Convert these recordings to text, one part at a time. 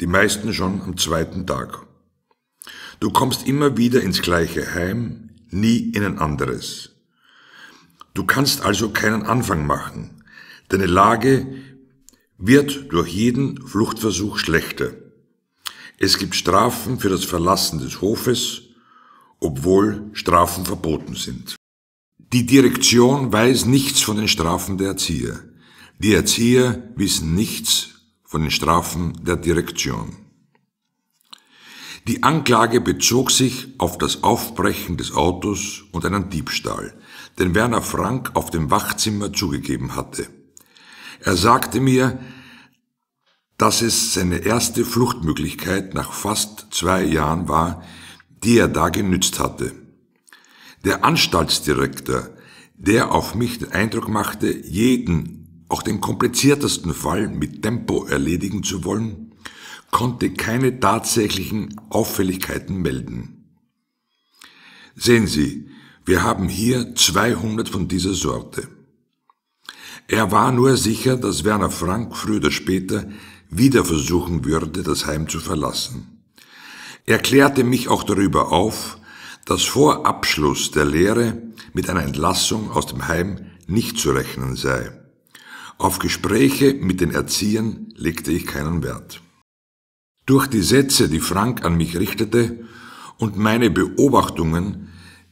die meisten schon am zweiten Tag. Du kommst immer wieder ins gleiche Heim, nie in ein anderes. Du kannst also keinen Anfang machen. Deine Lage wird durch jeden Fluchtversuch schlechter. Es gibt Strafen für das Verlassen des Hofes, obwohl Strafen verboten sind. Die Direktion weiß nichts von den Strafen der Erzieher. Die Erzieher wissen nichts von den Strafen der Direktion. Die Anklage bezog sich auf das Aufbrechen des Autos und einen Diebstahl, den Werner Frank auf dem Wachzimmer zugegeben hatte. Er sagte mir, dass es seine erste Fluchtmöglichkeit nach fast zwei Jahren war, die er da genützt hatte. Der Anstaltsdirektor, der auf mich den Eindruck machte, jeden auch den kompliziertesten Fall mit Tempo erledigen zu wollen, konnte keine tatsächlichen Auffälligkeiten melden. Sehen Sie, wir haben hier 200 von dieser Sorte. Er war nur sicher, dass Werner Frank früher oder später wieder versuchen würde, das Heim zu verlassen. Er klärte mich auch darüber auf, dass vor Abschluss der Lehre mit einer Entlassung aus dem Heim nicht zu rechnen sei. Auf Gespräche mit den Erziehern legte ich keinen Wert. Durch die Sätze, die Frank an mich richtete, und meine Beobachtungen,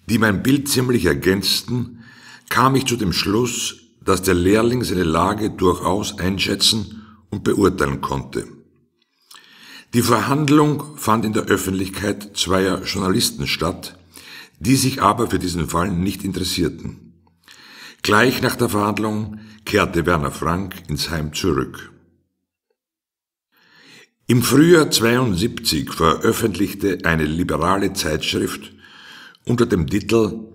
die mein Bild ziemlich ergänzten, kam ich zu dem Schluss, dass der Lehrling seine Lage durchaus einschätzen und beurteilen konnte. Die Verhandlung fand in der Öffentlichkeit zweier Journalisten statt, die sich aber für diesen Fall nicht interessierten. Gleich nach der Verhandlung kehrte Werner Frank ins Heim zurück. Im Frühjahr 72 veröffentlichte eine liberale Zeitschrift unter dem Titel